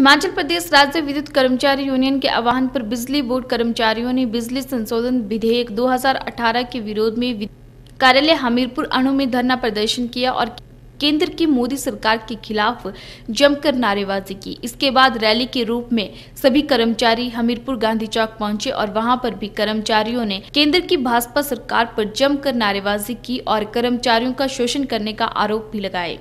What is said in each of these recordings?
हिमाचल प्रदेश राज्य विद्युत कर्मचारी यूनियन के आह्वान पर बिजली बोर्ड कर्मचारियों ने बिजली संशोधन विधेयक 2018 के विरोध में कार्यालय हमीरपुर अणु में धरना प्रदर्शन किया और केंद्र की मोदी सरकार के खिलाफ जमकर नारेबाजी की इसके बाद रैली के रूप में सभी कर्मचारी हमीरपुर गांधी चौक पहुंचे और वहां पर भी कर्मचारियों ने केंद्र की भाजपा सरकार पर जमकर नारेबाजी की और कर्मचारियों का शोषण करने का आरोप भी लगाए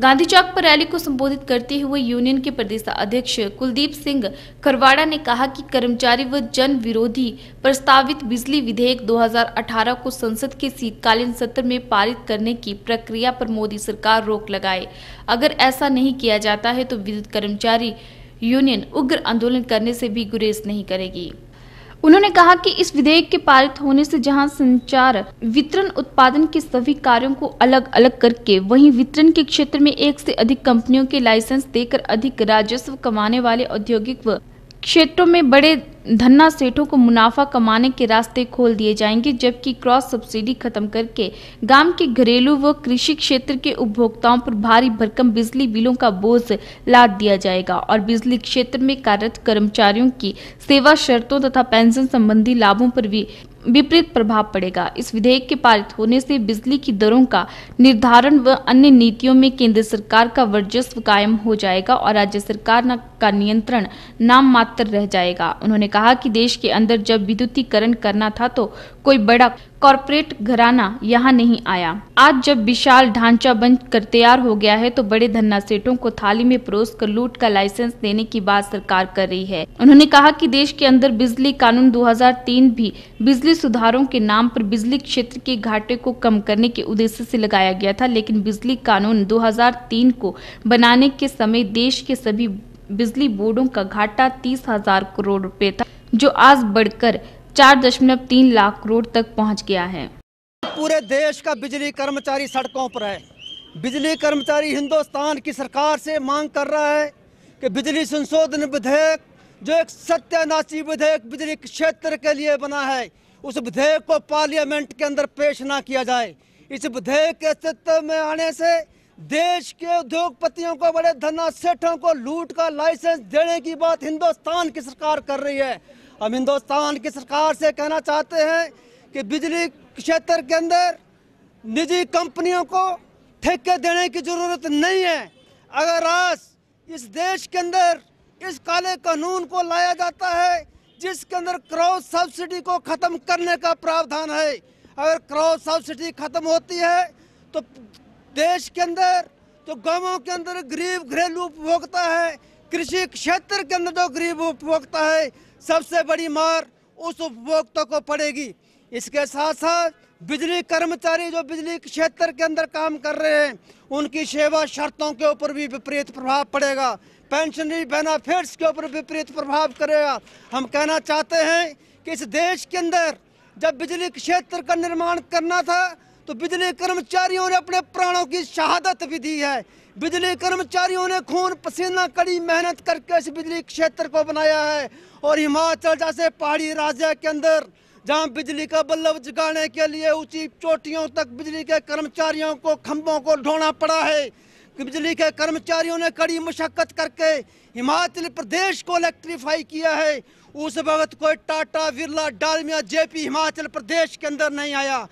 गांधी चौक पर रैली को संबोधित करते हुए यूनियन के प्रदेश अध्यक्ष कुलदीप सिंह करवाड़ा ने कहा कि कर्मचारी व जन विरोधी प्रस्तावित बिजली विधेयक 2018 को संसद के शीतकालीन सत्र में पारित करने की प्रक्रिया पर मोदी सरकार रोक लगाए अगर ऐसा नहीं किया जाता है तो विद्युत कर्मचारी यूनियन उग्र आंदोलन करने से भी गुरेज नहीं करेगी उन्होंने कहा कि इस विधेयक के पारित होने से जहां संचार वितरण उत्पादन के सभी कार्यों को अलग अलग करके वहीं वितरण के क्षेत्र में एक से अधिक कंपनियों के लाइसेंस देकर अधिक राजस्व कमाने वाले औद्योगिक व क्षेत्रों में बड़े धन्ना सेठों को मुनाफा कमाने के रास्ते खोल दिए जाएंगे जबकि क्रॉस सब्सिडी खत्म करके गांव के घरेलू व कृषि क्षेत्र के उपभोक्ताओं पर भारी भरकम बिजली बिलों का बोझ लाद दिया जाएगा और बिजली क्षेत्र में कार्यरत कर्मचारियों की सेवा शर्तों तथा पेंशन संबंधी लाभों पर भी विपरीत प्रभाव पड़ेगा इस विधेयक के पारित होने से बिजली की दरों का निर्धारण व अन्य नीतियों में केंद्र सरकार का वर्चस्व कायम हो जाएगा और राज्य सरकार का नियंत्रण नाम मात्र रह जाएगा उन्होंने कहा कि देश के अंदर जब विद्युतीकरण करना था तो कोई बड़ा कॉरपोरेट घराना यहाँ नहीं आया आज जब विशाल ढांचा बन कर तैयार हो गया है तो बड़े धन्ना सेठों को थाली में परोस कर लूट का लाइसेंस देने की बात सरकार कर रही है उन्होंने कहा कि देश के अंदर बिजली कानून 2003 भी बिजली सुधारों के नाम पर बिजली क्षेत्र के घाटे को कम करने के उद्देश्य से लगाया गया था लेकिन बिजली कानून दो को बनाने के समय देश के सभी बिजली बोर्डों का घाटा तीस हजार करोड़ रूपए था जो आज बढ़कर चार दशमलव तीन लाख करोड़ तक पहुंच गया है पूरे देश का बिजली कर्मचारी सड़कों पर है बिजली कर्मचारी हिंदुस्तान की सरकार से मांग कर रहा है कि बिजली संशोधन विधेयक जो एक सत्यानाशी विधेयक बिजली क्षेत्र के लिए बना है उस विधेयक को पार्लियामेंट के अंदर पेश ना किया जाए इस विधेयक के अस्तित्व में आने से देश के उद्योगपतियों को बड़े धना सेठों को लूट का लाइसेंस देने की बात हिंदुस्तान की सरकार कर रही है हम हिंदुस्तान की सरकार से कहना चाहते हैं कि बिजली क्षेत्र के अंदर निजी कंपनियों को ठेके देने की ज़रूरत नहीं है अगर आज इस देश के अंदर इस काले कानून को लाया जाता है जिसके अंदर क्रॉस सब्सिडी को ख़त्म करने का प्रावधान है अगर क्रॉस सब्सिडी ख़त्म होती है तो देश के अंदर तो गांवों के अंदर गरीब घरेलू उपभोक्ता है कृषि क्षेत्र के अंदर जो गरीब उपभोक्ता है सबसे बड़ी मार उस उपभोक्ता को पड़ेगी इसके साथ साथ बिजली कर्मचारी जो बिजली क्षेत्र के अंदर काम कर रहे हैं उनकी सेवा शर्तों के ऊपर भी विपरीत प्रभाव पड़ेगा पेंशनरी बेनिफिट्स के ऊपर विपरीत प्रभाव करेगा हम कहना चाहते हैं कि इस देश के अंदर जब बिजली क्षेत्र का निर्माण करना था तो बिजली कर्मचारियों ने अपने प्राणों की शहादत भी दी है बिजली कर्मचारियों ने खून पसीना कड़ी मेहनत करके इस बिजली क्षेत्र को बनाया है और हिमाचल जैसे पहाड़ी राज्य के अंदर जहां बिजली का बल्लब जगाने के लिए ऊंची चोटियों तक बिजली के कर्मचारियों को खंभों को ढोना पड़ा है कि बिजली के कर्मचारियों ने कड़ी मशक्क़त करके हिमाचल प्रदेश को इलेक्ट्रीफाई किया है उस वक्त कोई टाटा बिरला डालमिया जेपी हिमाचल प्रदेश के अंदर नहीं आया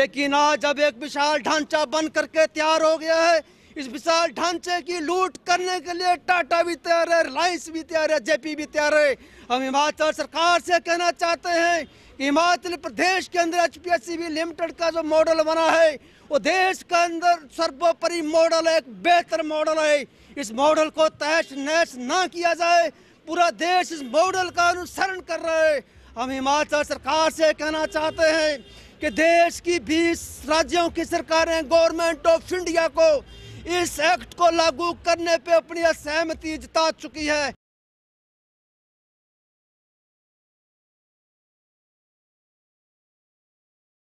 लेकिन आज अब एक विशाल ढांचा बन करके तैयार हो गया है इस विशाल ढांचे की लूट करने के लिए टाटा भी तैयार है रिलायंस भी तैयार है जेपी भी तैयार है हम हिमाचल सरकार से कहना चाहते हैं कि हिमाचल प्रदेश के अंदर एच पी लिमिटेड का जो मॉडल बना है वो देश के अंदर सर्वोपरि मॉडल है एक बेहतर मॉडल है इस मॉडल को तहस नहस ना किया जाए पूरा देश इस मॉडल का अनुसरण कर रहा है हम हिमाचल सरकार से कहना चाहते हैं कि देश की 20 राज्यों की सरकारें गवर्नमेंट ऑफ इंडिया को इस एक्ट को लागू करने पे अपनी असहमति जता चुकी है